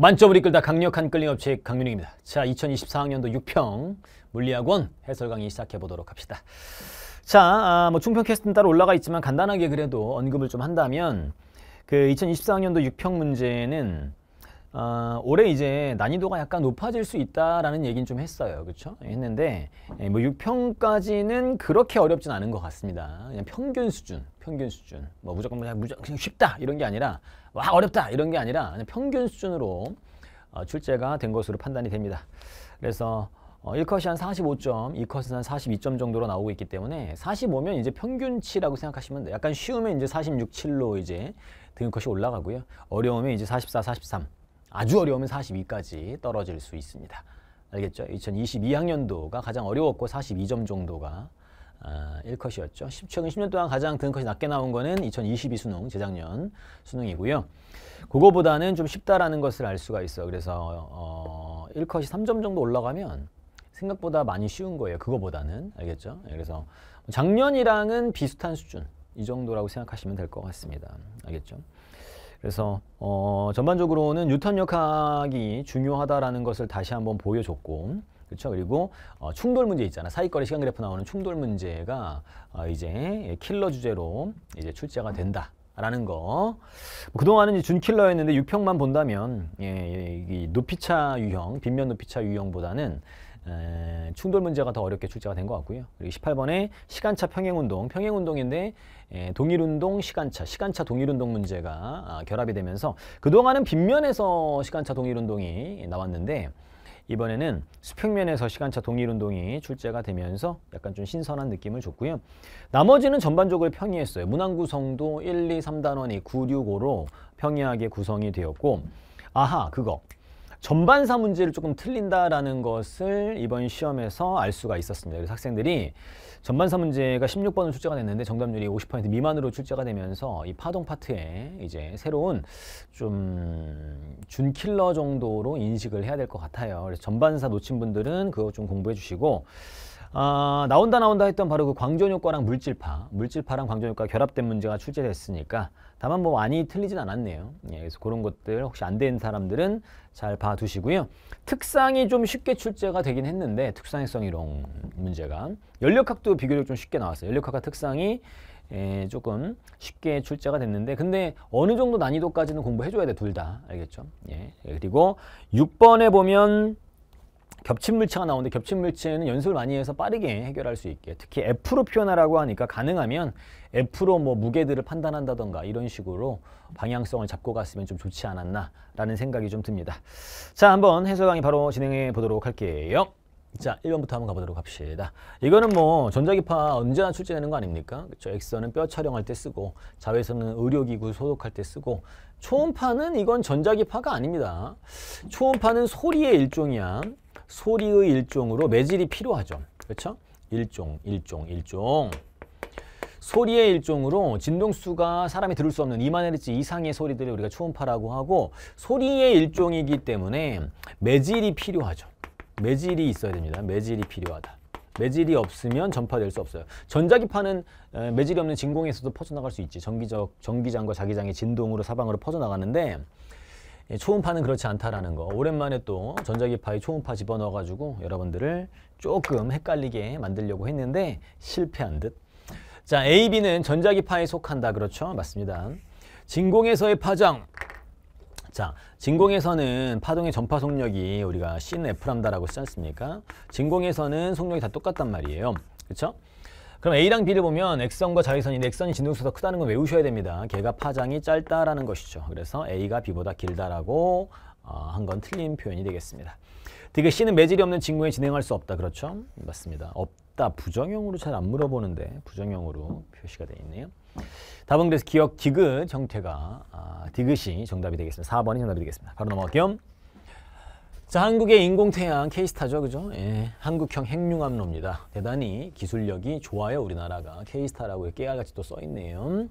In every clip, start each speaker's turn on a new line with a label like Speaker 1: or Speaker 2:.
Speaker 1: 만점을 이끌다 강력한 끌림업체 강윤웅입니다 자, 2024학년도 6평 물리학원 해설 강의 시작해 보도록 합시다. 자, 아, 뭐충평 캐스트는 따로 올라가 있지만 간단하게 그래도 언급을 좀 한다면 그 2024학년도 6평 문제는 어, 올해 이제 난이도가 약간 높아질 수 있다라는 얘기는 좀 했어요. 그렇죠? 했는데 예, 뭐 6평까지는 그렇게 어렵진 않은 것 같습니다. 그냥 평균 수준, 평균 수준. 뭐 무조건 그냥 무조건 그냥 쉽다 이런 게 아니라 와 어렵다 이런 게 아니라 평균 수준으로 어, 출제가 된 것으로 판단이 됩니다. 그래서 어, 1컷이 한 45점, 2컷은 한 42점 정도로 나오고 있기 때문에 45면 이제 평균치라고 생각하시면 돼요. 약간 쉬우면 이제 46, 7로 이제 등급컷이 올라가고요. 어려우면 이제 44, 43, 아주 어려우면 42까지 떨어질 수 있습니다. 알겠죠? 2022학년도가 가장 어려웠고 42점 정도가 1컷이었죠. 아, 10, 최근 10년 동안 가장 등컷이 낮게 나온 거는 2022 수능, 재작년 수능이고요. 그거보다는 좀 쉽다라는 것을 알 수가 있어요. 그래서 어, 1컷이 3점 정도 올라가면 생각보다 많이 쉬운 거예요. 그거보다는. 알겠죠? 예, 그래서 작년이랑은 비슷한 수준. 이 정도라고 생각하시면 될 것 같습니다. 알겠죠? 그래서 어, 전반적으로는 뉴턴 역학이 중요하다라는 것을 다시 한번 보여줬고 그렇죠? 그리고 어, 충돌 문제 있잖아. 사이거리 시간 그래프 나오는 충돌 문제가 어, 이제 킬러 주제로 이제 출제가 된다. 라는 거. 뭐 그동안은 이제 준킬러였는데 유평만 본다면 예, 예, 이 높이차 유형, 빗면 높이차 유형보다는 에, 충돌 문제가 더 어렵게 출제가 된 것 같고요. 그리고 18번에 시간차 평행운동, 평행운동인데 에, 예, 동일운동, 시간차, 시간차 동일운동 문제가 아, 결합이 되면서 그동안은 빗면에서 시간차 동일운동이 나왔는데 이번에는 수평면에서 시간차 동일운동이 출제가 되면서 약간 좀 신선한 느낌을 줬고요. 나머지는 전반적으로 평이했어요. 문항구성도 1, 2, 3단원이 9, 6, 5로 평이하게 구성이 되었고 아하 그거 전반사 문제를 조금 틀린다라는 것을 이번 시험에서 알 수가 있었습니다. 그래서 학생들이 전반사 문제가 16번을 출제가 됐는데 정답률이 50% 미만으로 출제가 되면서 이 파동 파트에 이제 새로운 좀 준킬러 정도로 인식을 해야 될 것 같아요. 그래서 전반사 놓친 분들은 그거 좀 공부해 주시고 아, 나온다 나온다 했던 바로 그 광전효과랑 물질파, 물질파랑 광전효과 결합된 문제가 출제됐으니까 다만 뭐 많이 틀리진 않았네요. 예, 그래서 그런 것들 혹시 안 된 사람들은 잘 봐두시고요. 특상이 좀 쉽게 출제가 되긴 했는데 특상성 이런 문제가 연력학도 비교적 좀 쉽게 나왔어요. 연력학과 특상이 예, 조금 쉽게 출제가 됐는데 근데 어느 정도 난이도까지는 공부해줘야 돼 둘 다 알겠죠? 예, 그리고 6번에 보면 겹침 물체가 나오는데 겹침 물체는 연습을 많이 해서 빠르게 해결할 수 있게 특히 F로 표현하라고 하니까 가능하면 F로 뭐 무게들을 판단한다던가 이런 식으로 방향성을 잡고 갔으면 좀 좋지 않았나라는 생각이 좀 듭니다. 자, 한번 해설 강의 바로 진행해 보도록 할게요. 자, 1번부터 한번 가보도록 합시다. 이거는 뭐 전자기파 언제나 출제되는 거 아닙니까? 그렇죠. 엑선은 뼈 촬영할 때 쓰고 자외선은 의료기구 소독할 때 쓰고 초음파는 이건 전자기파가 아닙니다. 초음파는 소리의 일종이야. 소리의 일종으로 매질이 필요하죠. 그렇죠? 일종, 일종, 일종. 소리의 일종으로 진동수가 사람이 들을 수 없는 2만 헤르츠 이상의 소리들을 우리가 초음파라고 하고 소리의 일종이기 때문에 매질이 필요하죠. 매질이 있어야 됩니다. 매질이 필요하다. 매질이 없으면 전파될 수 없어요. 전자기파는 매질이 없는 진공에서도 퍼져나갈 수 있지. 전기적 전기장과 자기장의 진동으로 사방으로 퍼져나가는데 예, 초음파는 그렇지 않다라는 거. 오랜만에 또전자기파에 초음파 집어넣어가지고 여러분들을 조금 헷갈리게 만들려고 했는데 실패한 듯. 자, AB는 전자기파에 속한다. 그렇죠? 맞습니다. 진공에서의 파장 자, 진공에서는 파동의 전파 속력이 우리가 C는 F 람다라고 쓰지 않습니까? 진공에서는 속력이 다 똑같단 말이에요. 그렇죠? 그럼 A랑 B를 보면 X선과 자외선인데 X선이 진동수다 크다는 걸 외우셔야 됩니다. 걔가 파장이 짧다라는 것이죠. 그래서 A가 B보다 길다라고 어, 한건 틀린 표현이 되겠습니다. 되게 C는 매질이 없는 진공에 진행할 수 없다. 그렇죠? 맞습니다. 없 없다. 부정형으로 잘 안 물어보는데 부정형으로 표시가 되어 있네요. 답은 그래서 기억 디귿 형태가 아, 디귿이 정답이 되겠습니다. 4번이 정답이 되겠습니다. 바로 넘어갈게요. 자, 한국의 인공태양 케이스타죠, 그죠? 예, 한국형 핵융합로입니다. 대단히 기술력이 좋아요, 우리나라가. 케이스타라고 깨알같이 또 써있네요.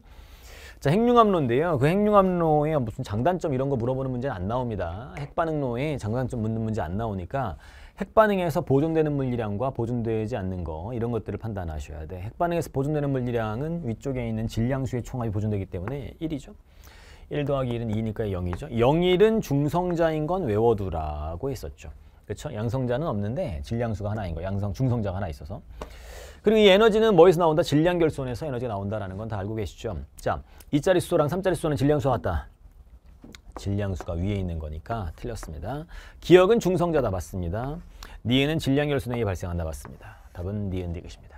Speaker 1: 자, 핵융합로인데요. 그 핵융합로에 무슨 장단점 이런 거 물어보는 문제는 안 나옵니다. 핵반응로에 장단점 묻는 문제 안 나오니까 핵반응에서 보존되는 물리량과 보존되지 않는 거 이런 것들을 판단하셔야 돼. 핵반응에서 보존되는 물리량은 위쪽에 있는 질량수의 총합이 보존되기 때문에 1이죠. 1 더하기 1은 2니까 0이죠. 0일은 중성자인 건 외워두라고 했었죠. 그렇죠? 양성자는 없는데 질량수가 하나인 거. 양성 중성자가 하나 있어서. 그리고 이 에너지는 뭐에서 나온다? 질량 결손에서 에너지가 나온다라는 건 다 알고 계시죠? 자, 2자릿수랑 3자릿수는 질량수가 같다. 질량수가 위에 있는 거니까 틀렸습니다. 기억은 중성자다 맞습니다. 니은은 질량열순행이 발생한다 맞습니다. 답은 니은 디귿입니다.